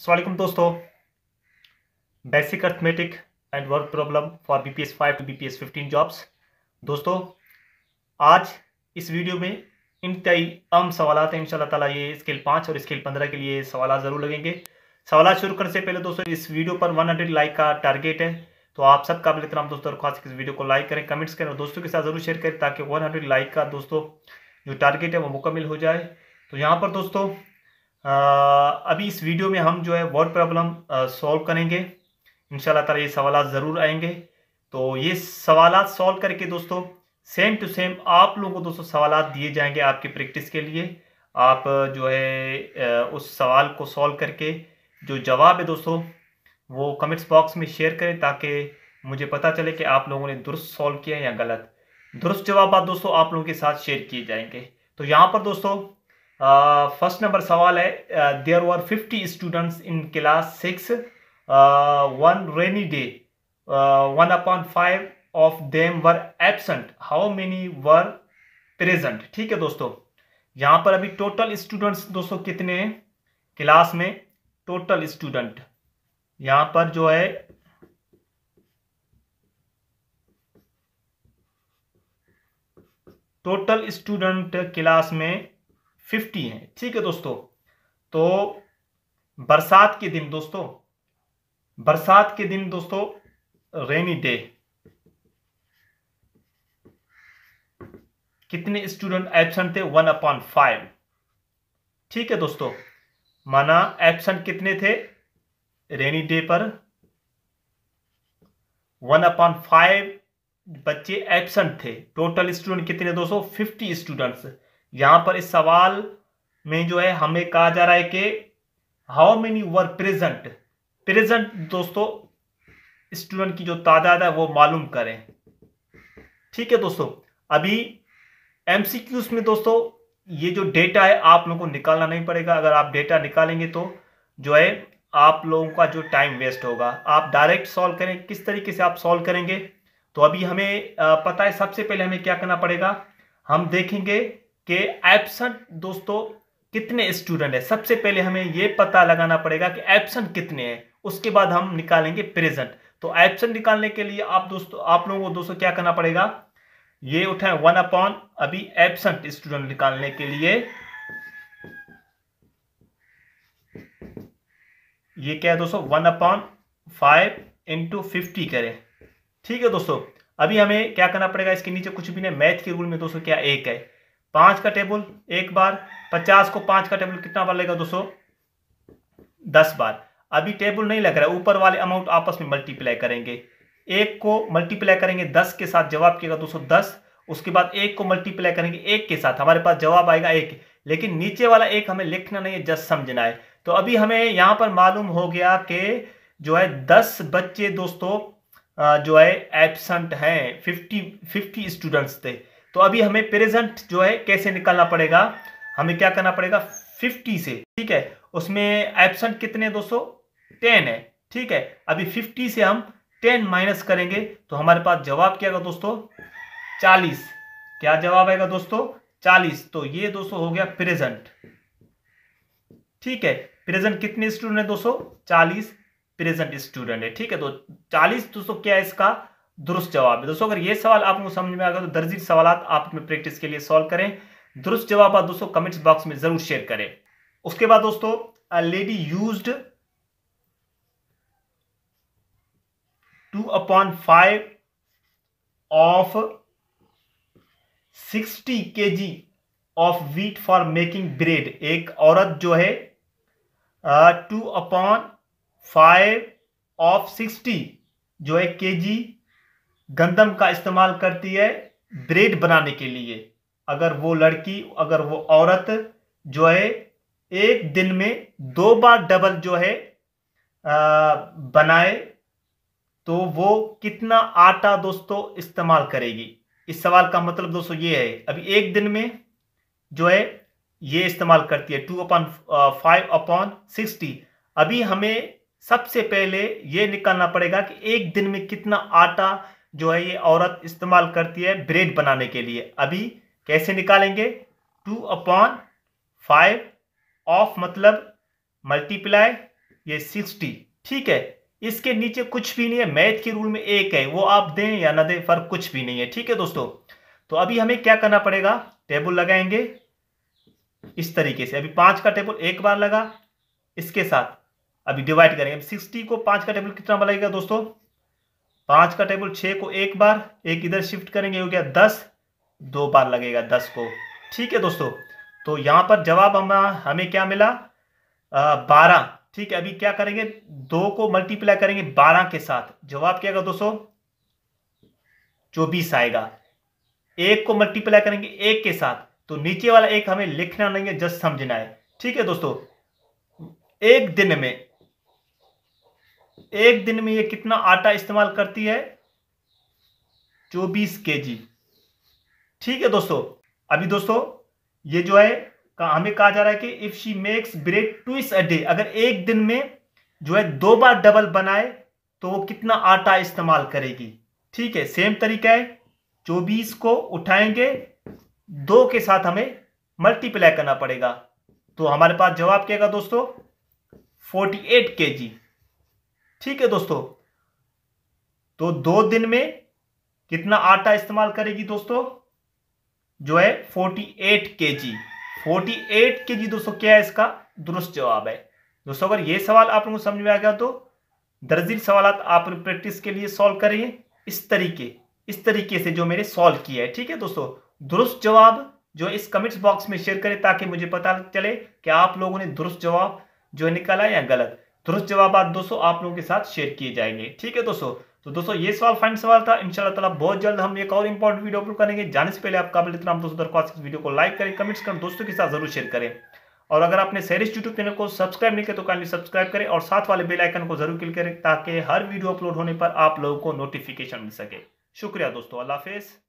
असलम दोस्तों basic arithmetic and work problem for B P S five two B P S fifteen jobs दोस्तों आज इस video में इंतई अहम सवाल हैं इन ताला ये स्केल पाँच और स्केल पंद्रह के लिए सवाल ज़रूर लगेंगे सवाल शुरू करने से पहले दोस्तों इस वीडियो पर वन हंड्रेड लाइक का टारगेट है तो आप सब काबिल तमाम दोस्तों और खास इस वीडियो को लाइक करें कमेंट्स करें और दोस्तों के साथ ज़रूर शेयर करें ताकि वन हंड्रेड लाइक का दोस्तों जो टारगेट है वो मुकम्मिल हो जाए तो यहाँ पर दोस्तों अभी इस वीडियो में हम जो है वर्ड प्रॉब्लम सॉल्व करेंगे इन तला ये सवाल ज़रूर आएंगे तो ये सवाल सॉल्व करके दोस्तों सेम टू सेम आप लोगों को दोस्तों सवाल दिए जाएंगे आपकी प्रैक्टिस के लिए आप जो है उस सवाल को सॉल्व करके जो जवाब है दोस्तों वो कमेंट्स बॉक्स में शेयर करें ताकि मुझे पता चले कि आप लोगों ने दुरुस्त सॉल्व किया या गलत दुरुस्त जवाब दोस्तों आप लोगों के साथ शेयर किए जाएंगे तो यहाँ पर दोस्तों फर्स्ट नंबर सवाल है there were fifty students in class six one rainy day one upon five of them were absent how many were present ठीक है दोस्तों यहां पर अभी टोटल स्टूडेंट्स दोस्तों कितने हैं क्लास में टोटल स्टूडेंट यहां पर जो है टोटल स्टूडेंट क्लास में फिफ्टी है ठीक है दोस्तों तो बरसात के दिन दोस्तों बरसात के दिन दोस्तों रेनी डे कितने स्टूडेंट एब्सेंट थे वन अपॉन फाइव ठीक है दोस्तों माना एब्सेंट कितने थे रेनी डे पर वन अपॉन फाइव बच्चे एब्सेंट थे टोटल स्टूडेंट कितने दोस्तों फिफ्टी स्टूडेंट्स यहां पर इस सवाल में जो है हमें कहा जा रहा है कि how many were present present दोस्तों स्टूडेंट की जो तादाद है वो मालूम करें ठीक है दोस्तों अभी एमसीक्यूज में दोस्तों ये जो डेटा है आप लोगों को निकालना नहीं पड़ेगा अगर आप डेटा निकालेंगे तो जो है आप लोगों का जो टाइम वेस्ट होगा आप डायरेक्ट सॉल्व करें किस तरीके से आप सॉल्व करेंगे तो अभी हमें पता है सबसे पहले हमें क्या करना पड़ेगा हम देखेंगे कि एबसेंट दोस्तों कितने स्टूडेंट है सबसे पहले हमें यह पता लगाना पड़ेगा कि एबसेंट कितने हैं उसके बाद हम निकालेंगे प्रेजेंट तो एबसेंट निकालने के लिए आप दोस्तों आप लोगों को दोस्तों क्या करना पड़ेगा ये उठाए वन अपॉन अभी एबसेंट स्टूडेंट निकालने के लिए ये क्या है दोस्तों one upon five into fifty करें ठीक है दोस्तों अभी हमें क्या करना पड़ेगा इसके नीचे कुछ भी नहीं मैथ के रूल में दोस्तों क्या एक है पांच का टेबल एक बार पचास को पांच का टेबल कितना बार लगेगा दोस्तों दस बार अभी टेबल नहीं लग रहा है ऊपर वाले अमाउंट आपस में मल्टीप्लाई करेंगे एक को मल्टीप्लाई करेंगे दस के साथ जवाब किएगा दोस्तों दस उसके बाद एक को मल्टीप्लाई करेंगे एक के साथ हमारे पास जवाब आएगा एक लेकिन नीचे वाला एक हमें लिखना नहीं है जस्ट समझना है तो अभी हमें यहाँ पर मालूम हो गया कि जो है दस बच्चे दोस्तों जो है एबसेंट हैं फिफ्टी फिफ्टी स्टूडेंट्स थे तो अभी हमें प्रेजेंट जो है कैसे निकालना पड़ेगा हमें क्या करना पड़ेगा फिफ्टी से ठीक है उसमें एबसेंट कितने दोस्तों टेन है ठीक है अभी फिफ्टी से हम टेन माइनस करेंगे तो हमारे पास जवाब क्या होगा दोस्तों चालीस क्या जवाब आएगा दोस्तों चालीस तो ये दोस्तों हो गया प्रेजेंट ठीक है प्रेजेंट कितने स्टूडेंट है दोस्तों चालीस प्रेजेंट स्टूडेंट है ठीक है तो चालीस दोस्तों क्या है इसका दुरुस्त जवाब है दोस्तों अगर ये सवाल आपको समझ में आ गया तो दर्जी सवाल आप अपने प्रैक्टिस के लिए सॉल्व करें दुरुस्त जवाब आप दोस्तों कमेंट्स बॉक्स में जरूर शेयर करें उसके बाद दोस्तों lady use two upon five of sixty K G of wheat for making bread एक औरत जो है two upon five of sixty जो है के जी गंदम का इस्तेमाल करती है ब्रेड बनाने के लिए अगर वो लड़की अगर वो औरत जो है एक दिन में दो बार डबल जो है आ, बनाए तो वो कितना आटा दोस्तों इस्तेमाल करेगी इस सवाल का मतलब दोस्तों ये है अभी एक दिन में जो है ये इस्तेमाल करती है two upon five upon sixty अभी हमें सबसे पहले ये निकालना पड़ेगा कि एक दिन में कितना आटा जो है ये औरत इस्तेमाल करती है ब्रेड बनाने के लिए अभी कैसे निकालेंगे टू अपॉन फाइव ऑफ मतलब मल्टीप्लाई ये सिक्सटी ठीक है इसके नीचे कुछ भी नहीं है मैथ के रूल में एक है वो आप दें या ना दें फर्क कुछ भी नहीं है ठीक है दोस्तों तो अभी हमें क्या करना पड़ेगा टेबल लगाएंगे इस तरीके से अभी पांच का टेबल एक बार लगा इसके साथ अभी डिवाइड करेंगे सिक्सटी को पांच का टेबल कितना लगेगा दोस्तों पांच तो का टेबल छह को एक बार एक इधर शिफ्ट करेंगे हो गया दस दो बार लगेगा दस को ठीक है दोस्तों तो यहां पर जवाब हम हमें क्या मिला बारह ठीक है अभी क्या करेंगे दो को मल्टीप्लाई करेंगे बारह के साथ जवाब क्या होगा दोस्तों चौबीस आएगा एक को मल्टीप्लाई करेंगे एक के साथ तो नीचे वाला एक हमें लिखना नहीं है जस्ट समझना है ठीक है दोस्तों एक दिन में एक दिन में ये कितना आटा इस्तेमाल करती है चौबीस के जी ठीक है दोस्तों अभी दोस्तों ये जो है हमें कहा जा रहा है कि if she makes bread twice a day अगर एक दिन में जो है दो बार डबल बनाए तो वो कितना आटा इस्तेमाल करेगी ठीक है सेम तरीका है चौबीस को उठाएंगे दो के साथ हमें मल्टीप्लाई करना पड़ेगा तो हमारे पास जवाब क्या फोर्टी दोस्तों 48 जी ठीक है दोस्तों तो दो दिन में कितना आटा इस्तेमाल करेगी दोस्तों जो है 48 केजी 48 केजी दोस्तों क्या है इसका दुरुस्त जवाब है दोस्तों अगर ये सवाल आप लोगों को समझ में आ गया तो दर्जी सवाल आप प्रैक्टिस के लिए सॉल्व करिए इस तरीके इस तरीके से जो मैंने सॉल्व किया है ठीक है दोस्तों दुरुस्त जवाब जो इस कमेंट्स बॉक्स में शेयर करें ताकि मुझे पता चले कि आप लोगों ने दुरुस्त जवाब जो निकाला या गलत दुरुस्त तो जवाब दोस्तों आप लोगों के साथ शेयर किए जाएंगे ठीक है दोस्तों तो दोस्तों ये सवाल फाइन सवाल था इंशाल्लाह ताला बहुत जल्द हम एक और इंपॉर्टेंट वीडियो अपलोड करेंगे जाने से पहले आप काबिल इतना दोस्तों दरख्वास्त वीडियो को लाइक करें कमेंट्स करें दोस्तों के साथ जरूर शेयर करें और अगर आपने सैरिस यूट्यूब चैनल को सब्सक्राइब नहीं किया तो काइंडली सब्सक्राइब करें और साथ वाले बेल आइकन को जरूर क्लिक करें ताकि हर वीडियो अपलोड होने पर आप लोगों को नोटिफिकेशन मिल सके शुक्रिया दोस्तों अल्लाह हाफिज़